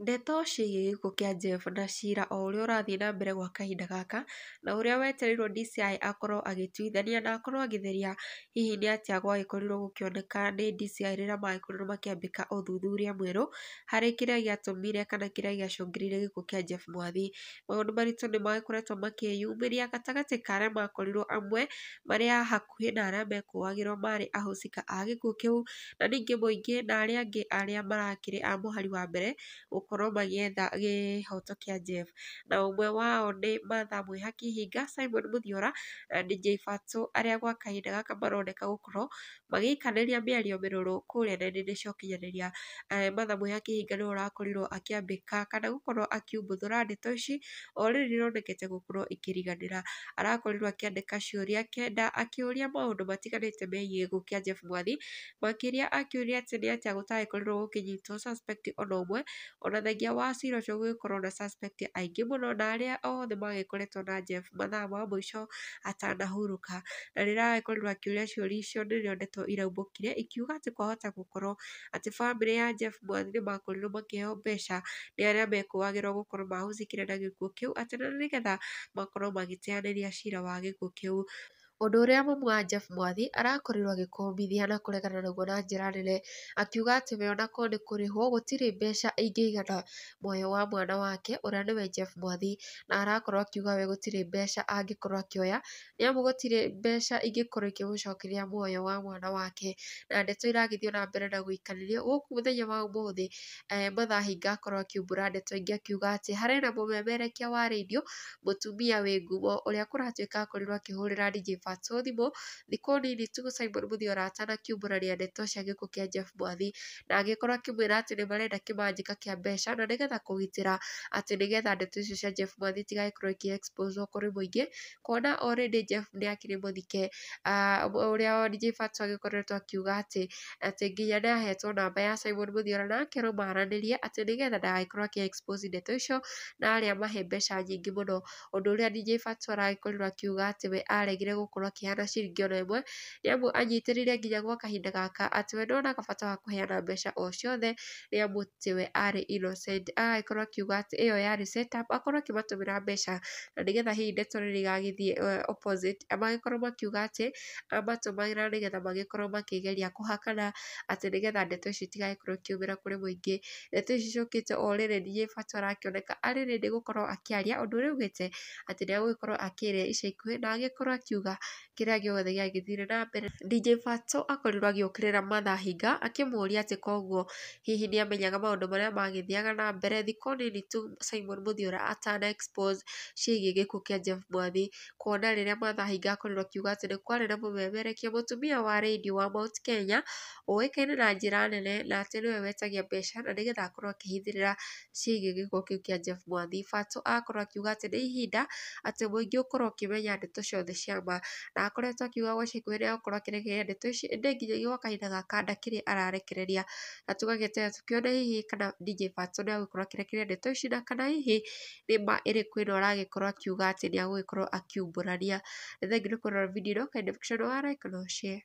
Ndeto ciĩgiĩ gĩkuũ kĩa Jeff na ciira o ũrĩa ũrathiĩ na mbere gwa kahinda gaka, na ũrĩa wetereirwo DCI akorwo agĩtuithania na akorwo agĩtheria hihi nĩ atĩa gwagĩkorirwo gũkĩoneka nĩ DCI rĩrĩa magĩkorirwo makĩambĩka ũthuthuria mwerũ harĩ kĩrĩa gĩatũmire kana kĩrĩa gĩacũngĩrĩirie gĩkuũ kĩa Jeff Mwangi. Maũndũ maritũ nĩ magĩkoretwo makĩyumĩria gatagatĩ ka arĩa makorirwo amwe marĩ a hakuhĩ na arĩa mekũagĩrwo marĩ ahũcĩka a gĩkuũ kĩu, na ningĩ mũingĩ na arĩa angĩ arĩa marakĩrĩ a mũhari wa mbere gũkorwo magĩetha kĩhoto kĩa Jeff. Na ũmwe wao nĩ Martha Mwihaki Hinga, Simon Mũthiora na Dj Fatu arĩa gwa kahinda gaka maroneka gũkorwo magĩikanĩria mĩario mĩrũrũ kũrĩa nenda-inĩ cia ũkinyanĩria. Eh, Martha Mwihaki Hinga nĩwe ũrakorirwo akĩambĩka kana gũkorwo akiumbũthũra ndeto ici o rĩrĩ rĩronekete gũkorwo ikĩriganĩra. Arakorirwo akĩandĩka ciũria kenda akĩũria maũndũ matiganĩte megiĩ gĩkuũ kĩa Jeff Mwathi, makĩria akĩũria atĩ nĩ atĩa gũtagĩkorirwo gũkĩnyitwo suspect ona ũmwe ũnathengia wa ciira ũcio gũgĩkorwo na suspect aingĩ mũno na arĩa othe magĩkoretwo na Jeff mathaa ma mũico atanahurũka na rĩrĩa agĩkorirwo akĩũria ciũria icio nĩrĩo ndeto iraumũkire ikiuga atĩ kwahota gũkorwo atĩ bamĩrĩ ya Jeff Mwangi nĩmakorirwo makĩheo mbeca nĩ arĩa mekũagĩrwo gũkorwo mahũthĩkire na gĩkuũ kĩu atĩ na makorwo magĩteanĩria ciira wa gĩkuũ kĩu ũndũ ũrĩa mami wa Jeff Mwangi arakorirwo agĩkũmithia na kũregana naguo na njĩra nene akiuga atĩ we ona korwo nĩ kũrĩhwo gũtirĩ mbeca ingĩigana muoyo wa mwana wake ũrĩa nĩwe Jeff Mwangi na arakorwo akiuga we gũtirĩ mbeca angĩkorwo akĩoya nĩ amu gũtirĩ mbeca ingĩkorwo ikĩmũcokeria muoyo wa mwana wake na ndeto iragĩthiĩ ona mbere na gũikanĩrio gũkũ mũthenya wa ũmũthĩ eh, Martha Hinga akorwo akiumbũra ndeto ingĩ akiuga atĩ harĩ na mũmemerekia wa rendio mũtumia wĩ ngumo ũrĩa kũratuĩka akorirwo akĩhũrĩra Dj Pius Roberts Othimo thikũ nini tu Simon Mũthiora atanakĩumbũrania ndeto cia gĩkuũ kĩa Jeff Mwathi na agĩkorwo akĩmwĩra atĩ nĩ marenda kĩmanjĩka kĩa mbeca na nĩgetha kũgitĩra atĩ nĩgetha ndeto icio cia Jeff Mwangi itigagĩkorwo ikĩ-expose kũrĩ mũingĩ kuona already Jeff nĩ akĩrĩ mũthike ũrĩa DJ Fatso agĩkoretwo akiuga atĩ atĩ nginya nĩ ahetwo namba ya Simon Mũthiora nake no maranĩrie atĩ nĩgetha ndagagĩkorwo akĩ-expose ndeto icio na arĩa mahe mbeca nyingĩ mũno ũndũ ũrĩa DJ Fatso aragĩkorirwo akiuga atĩ we aregire gũkorwo gũkorwo akĩheana ciringi ona ĩmwe nĩ amu anyitĩrĩire nginya gwa kahinda gaka atĩ we ndonaga bata wa kũheana mbeca o ciothe nĩ amu tiwe arĩ innocent agagĩkorwo akiuga atĩ ĩyo yarĩ setup akorwo akĩmatũmĩra mbeca na nĩgetha hihi ndeto rĩrĩa igagĩthiĩ uh, opposite magĩkorwo makiuga atĩ amatũmagĩra nĩgetha magĩkorwo makĩgeria kũhakana atĩ nĩgetha ndeto ici itigagĩkorwo ikiumĩra kũrĩ mũingĩ ndeto ici ciũkĩte o rĩrĩ ningĩ bata arakĩoneka arĩ rĩndĩ gũkorwo akĩaria ũndũ ũrĩa augĩte atĩ nĩegũgĩkorwo akĩĩrĩa ica ikuhĩ na agĩkorwo akiuga kĩrĩa gĩothe gĩagĩthire na mbere. Dj Fatso akorirwo agĩũkĩrĩra Martha Hinga akĩmũũria atĩ kwoguo hihi nĩamenyaga maũndũ marĩa magĩthiaga na mbere thikũ nini tu Simon Mũthiũra atana expose ciĩgiĩ gĩkuũ kĩa Jeff Mwangi, kuona rĩrĩa Martha Hinga akorirwo akiuga atĩ nĩ kwarĩ na mũmemerekia mũtumia wa redio wa Mount Kenya ũĩkaine na njĩra nene na atĩ nĩwe wetagia mbeca na nĩgetha akorwo akĩhithĩrĩra ciĩgiĩ gĩkuũ kĩu kĩa Jeff Mwangi. Fatso akorwo akiuga atĩ nĩ ihinda atĩ mũingĩ ũkorwo ũkĩmenya ndeto ciothe cia ma na akoretwo akiuga gũcikuhĩrĩria gũkorwo akĩrekereria ndeto ici ĩndĩ nginyagia gwa kahinda gaka ndakĩrĩ ararekereria na tũgagĩtera tũkĩone hihi kana DJ Fatso nĩ agũgĩkorwo akĩrekereria ndeto ici na kana hihi nĩ ma ĩrĩkũ ĩno aragĩkorwo akiuga atĩ nĩ agũgĩkorwo akiumbũrania nĩ thengiũ nĩ kũrora video ĩno kaindabiction no wa like no share